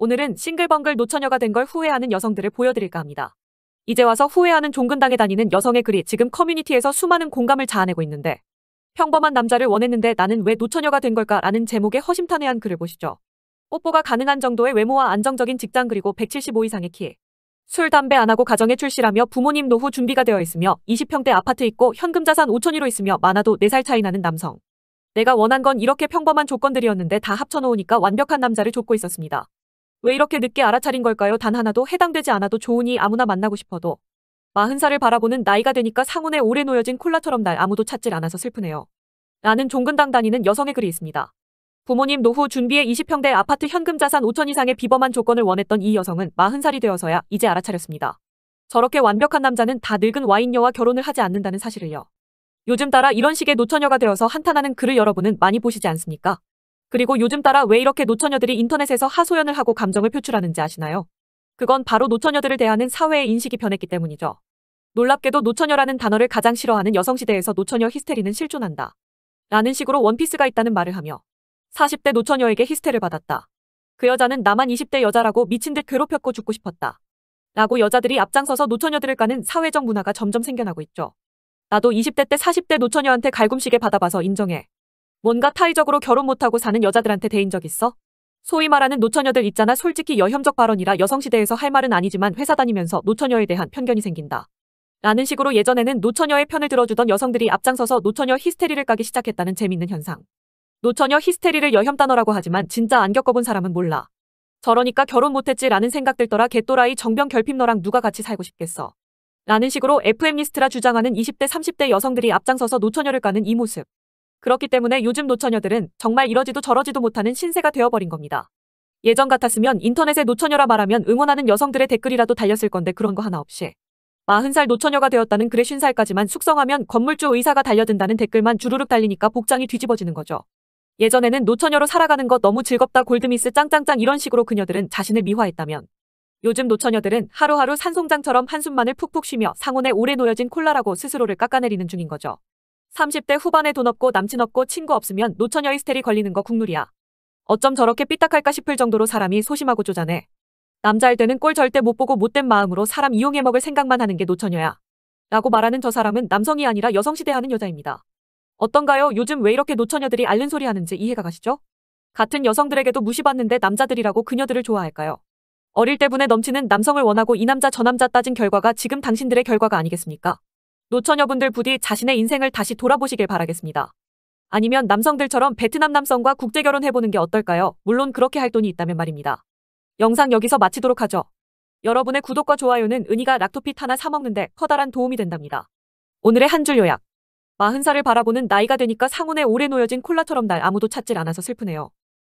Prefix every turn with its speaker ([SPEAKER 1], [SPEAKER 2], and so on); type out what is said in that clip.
[SPEAKER 1] 오늘은 싱글벙글 노처녀가 된 걸 후회하는 여성들을 보여드릴까 합니다. 이제 와서 후회하는 종근당에 다니는 여성의 글이 지금 커뮤니티에서 수많은 공감을 자아내고 있는데 평범한 남자를 원했는데 나는 왜 노처녀가 된 걸까 라는 제목의 허심탄회한 글을 보시죠. 뽀뽀가 가능한 정도의 외모와 안정적인 직장 그리고 175 이상의 키. 술, 담배 안 하고 가정에 출시라며 부모님 노후 준비가 되어 있으며 20평대 아파트 있고 현금 자산 5천위로 있으며 많아도 4살 차이 나는 남성. 내가 원한 건 이렇게 평범한 조건들이었는데 다 합쳐놓으니까 완벽한 남자를 쫓고 있었습니다. 왜 이렇게 늦게 알아차린 걸까요? 단 하나도 해당되지 않아도 좋으니 아무나 만나고 싶어도. 마흔 살을 바라보는 나이가 되니까 상온에 오래 놓여진 콜라처럼 날 아무도 찾질 않아서 슬프네요. 라는 종근당 다니는 여성의 글이 있습니다. 부모님 노후 준비에 20평대 아파트 현금 자산 5천 이상의 비범한 조건을 원했던 이 여성은 마흔 살이 되어서야 이제 알아차렸습니다. 저렇게 완벽한 남자는 다 늙은 와인녀와 결혼을 하지 않는다는 사실을요. 요즘 따라 이런 식의 노처녀가 되어서 한탄하는 글을 여러분은 많이 보시지 않습니까? 그리고 요즘 따라 왜 이렇게 노처녀들이 인터넷에서 하소연을 하고 감정을 표출하는지 아시나요? 그건 바로 노처녀들을 대하는 사회의 인식이 변했기 때문이죠. 놀랍게도 노처녀라는 단어를 가장 싫어하는 여성시대에서 노처녀 히스테리는 실존한다. 라는 식으로 원피스가 있다는 말을 하며 40대 노처녀에게 히스테를 받았다. 그 여자는 나만 20대 여자라고 미친 듯 괴롭혔고 죽고 싶었다. 라고 여자들이 앞장서서 노처녀들을 까는 사회적 문화가 점점 생겨나고 있죠. 나도 20대 때 40대 노처녀한테 갈굼식에 받아봐서 인정해. 뭔가 타의적으로 결혼 못하고 사는 여자들한테 대인 적 있어? 소위 말하는 노처녀들 있잖아 솔직히 여혐적 발언이라 여성시대에서 할 말은 아니지만 회사 다니면서 노처녀에 대한 편견이 생긴다. 라는 식으로 예전에는 노처녀의 편을 들어주던 여성들이 앞장서서 노처녀 히스테리를 까기 시작했다는 재밌는 현상. 노처녀 히스테리를 여혐 단어라고 하지만 진짜 안 겪어본 사람은 몰라. 저러니까 결혼 못했지라는 생각 들더라 개또라이 정병 결핍 너랑 누가 같이 살고 싶겠어. 라는 식으로 FM리스트라 주장하는 20대 30대 여성들이 앞장서서 노처녀를 까는 이 모습. 그렇기 때문에 요즘 노처녀들은 정말 이러지도 저러지도 못하는 신세가 되어버린 겁니다. 예전 같았으면 인터넷에 노처녀라 말하면 응원하는 여성들의 댓글이라도 달렸을 건데 그런 거 하나 없이 40살 노처녀가 되었다는 글에 50살까지만 숙성하면 건물주 의사가 달려든다는 댓글만 주르륵 달리니까 복장이 뒤집어지는 거죠. 예전에는 노처녀로 살아가는 것 너무 즐겁다 골드미스 짱짱짱 이런 식으로 그녀들은 자신을 미화했다면 요즘 노처녀들은 하루하루 산송장처럼 한숨만을 푹푹 쉬며 상온에 오래 놓여진 콜라라고 스스로를 깎아내리는 중인 거죠. 30대 후반에 돈 없고 남친 없고 친구 없으면 노처녀 히스테리 걸리는 거 국룰이야. 어쩜 저렇게 삐딱할까 싶을 정도로 사람이 소심하고 쪼잔해. 남자일 때는 꼴 절대 못 보고 못된 마음으로 사람 이용해 먹을 생각만 하는 게 노처녀야. 라고 말하는 저 사람은 남성이 아니라 여성시대하는 여자입니다. 어떤가요? 요즘 왜 이렇게 노처녀들이 앓는 소리 하는지 이해가 가시죠? 같은 여성들에게도 무시받는데 남자들이라고 그녀들을 좋아할까요? 어릴 때분에 넘치는 남성을 원하고 이 남자 저 남자 따진 결과가 지금 당신들의 결과가 아니겠습니까? 노처녀분들 부디 자신의 인생을 다시 돌아보시길 바라겠습니다. 아니면 남성들처럼 베트남 남성과 국제 결혼해보는 게 어떨까요? 물론 그렇게 할 돈이 있다면 말입니다. 영상 여기서 마치도록 하죠. 여러분의 구독과 좋아요는 은희가 락토핏 하나 사먹는데 커다란 도움이 된답니다. 오늘의 한 줄 요약. 마흔 살을 바라보는 나이가 되니까 상온에 오래 놓여진 콜라처럼 날 아무도 찾질 않아서 슬프네요.